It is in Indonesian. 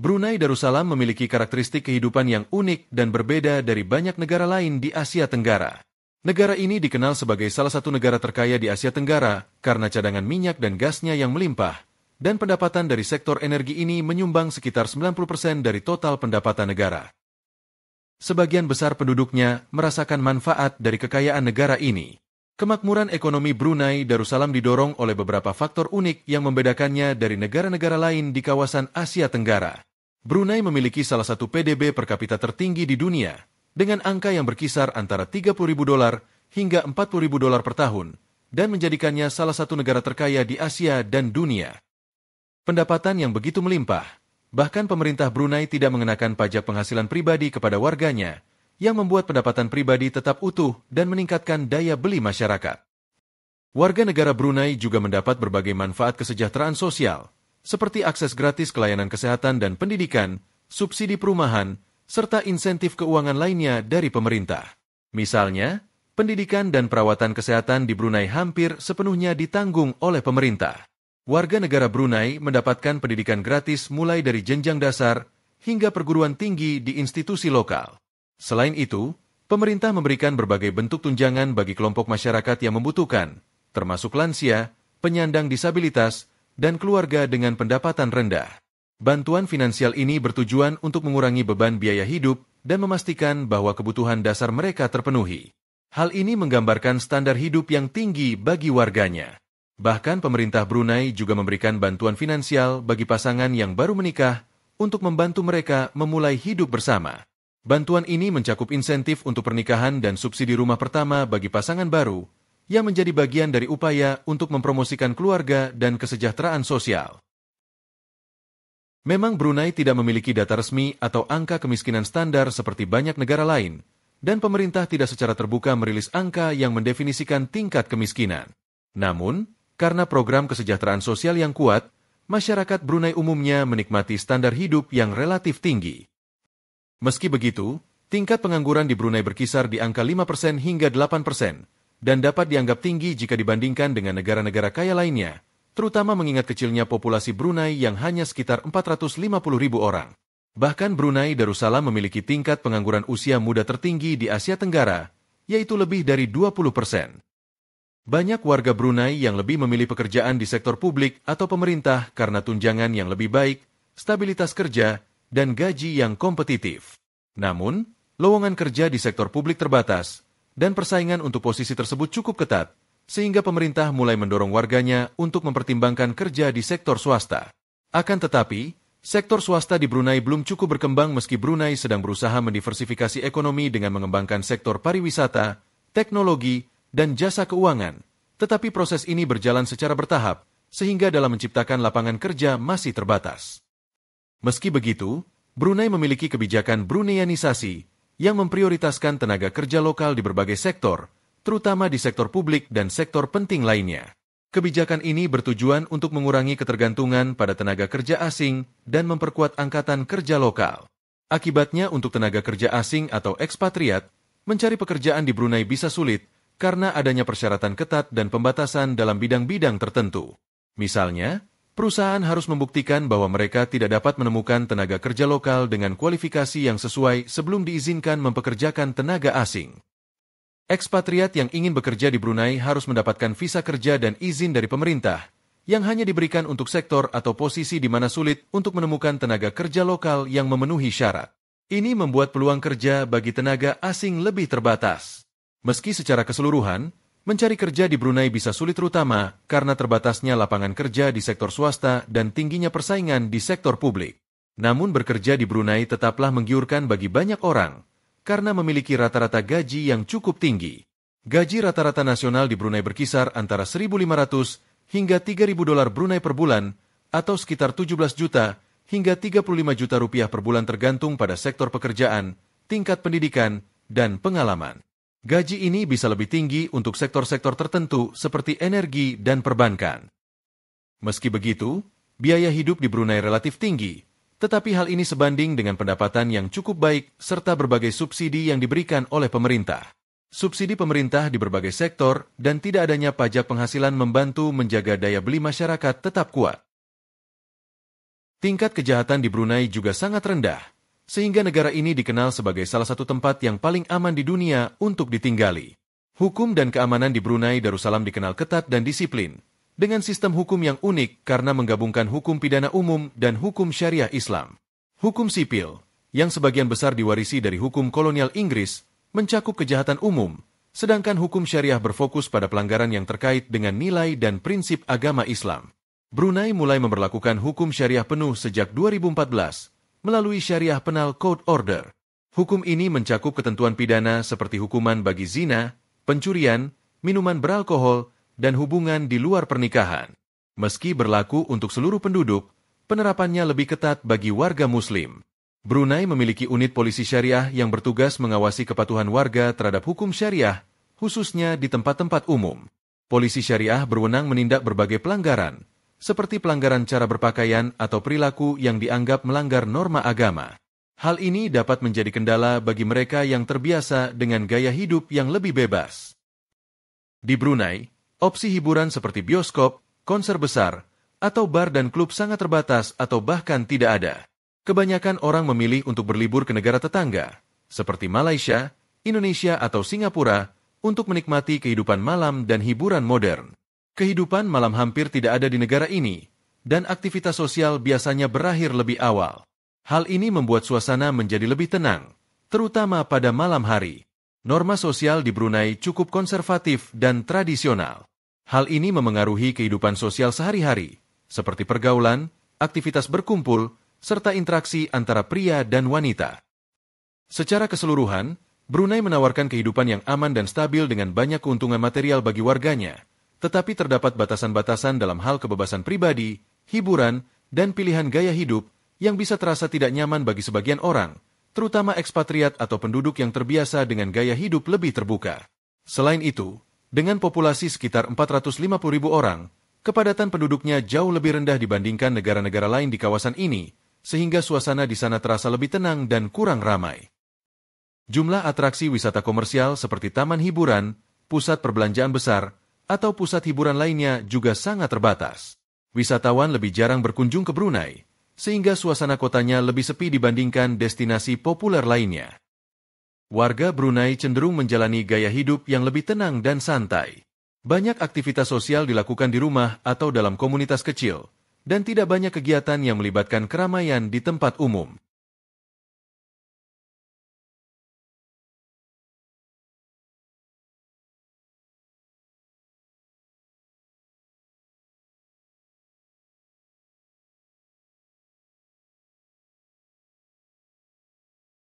Brunei Darussalam memiliki karakteristik kehidupan yang unik dan berbeda dari banyak negara lain di Asia Tenggara. Negara ini dikenal sebagai salah satu negara terkaya di Asia Tenggara karena cadangan minyak dan gasnya yang melimpah, dan pendapatan dari sektor energi ini menyumbang sekitar 90% dari total pendapatan negara. Sebagian besar penduduknya merasakan manfaat dari kekayaan negara ini. Kemakmuran ekonomi Brunei Darussalam didorong oleh beberapa faktor unik yang membedakannya dari negara-negara lain di kawasan Asia Tenggara. Brunei memiliki salah satu PDB per kapita tertinggi di dunia, dengan angka yang berkisar antara 30.000 dolar hingga 40.000 dolar per tahun, dan menjadikannya salah satu negara terkaya di Asia dan dunia. Pendapatan yang begitu melimpah, bahkan pemerintah Brunei tidak mengenakan pajak penghasilan pribadi kepada warganya, yang membuat pendapatan pribadi tetap utuh dan meningkatkan daya beli masyarakat. Warga negara Brunei juga mendapat berbagai manfaat kesejahteraan sosial, seperti akses gratis kelayanan kesehatan dan pendidikan, subsidi perumahan, serta insentif keuangan lainnya dari pemerintah. Misalnya, pendidikan dan perawatan kesehatan di Brunei hampir sepenuhnya ditanggung oleh pemerintah. Warga negara Brunei mendapatkan pendidikan gratis mulai dari jenjang dasar hingga perguruan tinggi di institusi lokal. Selain itu, pemerintah memberikan berbagai bentuk tunjangan bagi kelompok masyarakat yang membutuhkan, termasuk lansia, penyandang disabilitas, dan keluarga dengan pendapatan rendah. Bantuan finansial ini bertujuan untuk mengurangi beban biaya hidup dan memastikan bahwa kebutuhan dasar mereka terpenuhi. Hal ini menggambarkan standar hidup yang tinggi bagi warganya. Bahkan pemerintah Brunei juga memberikan bantuan finansial bagi pasangan yang baru menikah untuk membantu mereka memulai hidup bersama. Bantuan ini mencakup insentif untuk pernikahan dan subsidi rumah pertama bagi pasangan baru, yang menjadi bagian dari upaya untuk mempromosikan keluarga dan kesejahteraan sosial. Memang Brunei tidak memiliki data resmi atau angka kemiskinan standar seperti banyak negara lain, dan pemerintah tidak secara terbuka merilis angka yang mendefinisikan tingkat kemiskinan. Namun, karena program kesejahteraan sosial yang kuat, masyarakat Brunei umumnya menikmati standar hidup yang relatif tinggi. Meski begitu, tingkat pengangguran di Brunei berkisar di angka 5% hingga 8%, dan dapat dianggap tinggi jika dibandingkan dengan negara-negara kaya lainnya, terutama mengingat kecilnya populasi Brunei yang hanya sekitar 450 ribu orang. Bahkan Brunei Darussalam memiliki tingkat pengangguran usia muda tertinggi di Asia Tenggara, yaitu lebih dari 20 persen. Banyak warga Brunei yang lebih memilih pekerjaan di sektor publik atau pemerintah karena tunjangan yang lebih baik, stabilitas kerja, dan gaji yang kompetitif. Namun, lowongan kerja di sektor publik terbatas, dan persaingan untuk posisi tersebut cukup ketat, sehingga pemerintah mulai mendorong warganya untuk mempertimbangkan kerja di sektor swasta. Akan tetapi, sektor swasta di Brunei belum cukup berkembang meski Brunei sedang berusaha mendiversifikasi ekonomi dengan mengembangkan sektor pariwisata, teknologi, dan jasa keuangan. Tetapi proses ini berjalan secara bertahap, sehingga dalam menciptakan lapangan kerja masih terbatas. Meski begitu, Brunei memiliki kebijakan Bruneianisasi yang memprioritaskan tenaga kerja lokal di berbagai sektor, terutama di sektor publik dan sektor penting lainnya. Kebijakan ini bertujuan untuk mengurangi ketergantungan pada tenaga kerja asing dan memperkuat angkatan kerja lokal. Akibatnya untuk tenaga kerja asing atau ekspatriat, mencari pekerjaan di Brunei bisa sulit karena adanya persyaratan ketat dan pembatasan dalam bidang-bidang tertentu. Misalnya, perusahaan harus membuktikan bahwa mereka tidak dapat menemukan tenaga kerja lokal dengan kualifikasi yang sesuai sebelum diizinkan mempekerjakan tenaga asing. Ekspatriat yang ingin bekerja di Brunei harus mendapatkan visa kerja dan izin dari pemerintah, yang hanya diberikan untuk sektor atau posisi di mana sulit untuk menemukan tenaga kerja lokal yang memenuhi syarat. Ini membuat peluang kerja bagi tenaga asing lebih terbatas. Meski secara keseluruhan, Mencari kerja di Brunei bisa sulit terutama karena terbatasnya lapangan kerja di sektor swasta dan tingginya persaingan di sektor publik. Namun bekerja di Brunei tetaplah menggiurkan bagi banyak orang karena memiliki rata-rata gaji yang cukup tinggi. Gaji rata-rata nasional di Brunei berkisar antara 1.500 hingga 3.000 dolar Brunei per bulan atau sekitar 17 juta hingga 35 juta rupiah per bulan tergantung pada sektor pekerjaan, tingkat pendidikan, dan pengalaman. Gaji ini bisa lebih tinggi untuk sektor-sektor tertentu seperti energi dan perbankan. Meski begitu, biaya hidup di Brunei relatif tinggi, tetapi hal ini sebanding dengan pendapatan yang cukup baik serta berbagai subsidi yang diberikan oleh pemerintah. Subsidi pemerintah di berbagai sektor dan tidak adanya pajak penghasilan membantu menjaga daya beli masyarakat tetap kuat. Tingkat kejahatan di Brunei juga sangat rendah, sehingga negara ini dikenal sebagai salah satu tempat yang paling aman di dunia untuk ditinggali. Hukum dan keamanan di Brunei Darussalam dikenal ketat dan disiplin, dengan sistem hukum yang unik karena menggabungkan hukum pidana umum dan hukum syariah Islam. Hukum sipil, yang sebagian besar diwarisi dari hukum kolonial Inggris, mencakup kejahatan umum, sedangkan hukum syariah berfokus pada pelanggaran yang terkait dengan nilai dan prinsip agama Islam. Brunei mulai memperlakukan hukum syariah penuh sejak 2014, melalui syariah penal code order. Hukum ini mencakup ketentuan pidana seperti hukuman bagi zina, pencurian, minuman beralkohol, dan hubungan di luar pernikahan. Meski berlaku untuk seluruh penduduk, penerapannya lebih ketat bagi warga muslim. Brunei memiliki unit polisi syariah yang bertugas mengawasi kepatuhan warga terhadap hukum syariah, khususnya di tempat-tempat umum. Polisi syariah berwenang menindak berbagai pelanggaran, seperti pelanggaran cara berpakaian atau perilaku yang dianggap melanggar norma agama. Hal ini dapat menjadi kendala bagi mereka yang terbiasa dengan gaya hidup yang lebih bebas. Di Brunei, opsi hiburan seperti bioskop, konser besar, atau bar dan klub sangat terbatas atau bahkan tidak ada. Kebanyakan orang memilih untuk berlibur ke negara tetangga, seperti Malaysia, Indonesia, atau Singapura, untuk menikmati kehidupan malam dan hiburan modern. Kehidupan malam hampir tidak ada di negara ini, dan aktivitas sosial biasanya berakhir lebih awal. Hal ini membuat suasana menjadi lebih tenang, terutama pada malam hari. Norma sosial di Brunei cukup konservatif dan tradisional. Hal ini memengaruhi kehidupan sosial sehari-hari, seperti pergaulan, aktivitas berkumpul, serta interaksi antara pria dan wanita. Secara keseluruhan, Brunei menawarkan kehidupan yang aman dan stabil dengan banyak keuntungan material bagi warganya, tetapi terdapat batasan-batasan dalam hal kebebasan pribadi, hiburan, dan pilihan gaya hidup yang bisa terasa tidak nyaman bagi sebagian orang, terutama ekspatriat atau penduduk yang terbiasa dengan gaya hidup lebih terbuka. Selain itu, dengan populasi sekitar 450 ribu orang, kepadatan penduduknya jauh lebih rendah dibandingkan negara-negara lain di kawasan ini, sehingga suasana di sana terasa lebih tenang dan kurang ramai. Jumlah atraksi wisata komersial seperti taman hiburan, pusat perbelanjaan besar, atau pusat hiburan lainnya juga sangat terbatas. Wisatawan lebih jarang berkunjung ke Brunei, sehingga suasana kotanya lebih sepi dibandingkan destinasi populer lainnya. Warga Brunei cenderung menjalani gaya hidup yang lebih tenang dan santai. Banyak aktivitas sosial dilakukan di rumah atau dalam komunitas kecil, dan tidak banyak kegiatan yang melibatkan keramaian di tempat umum.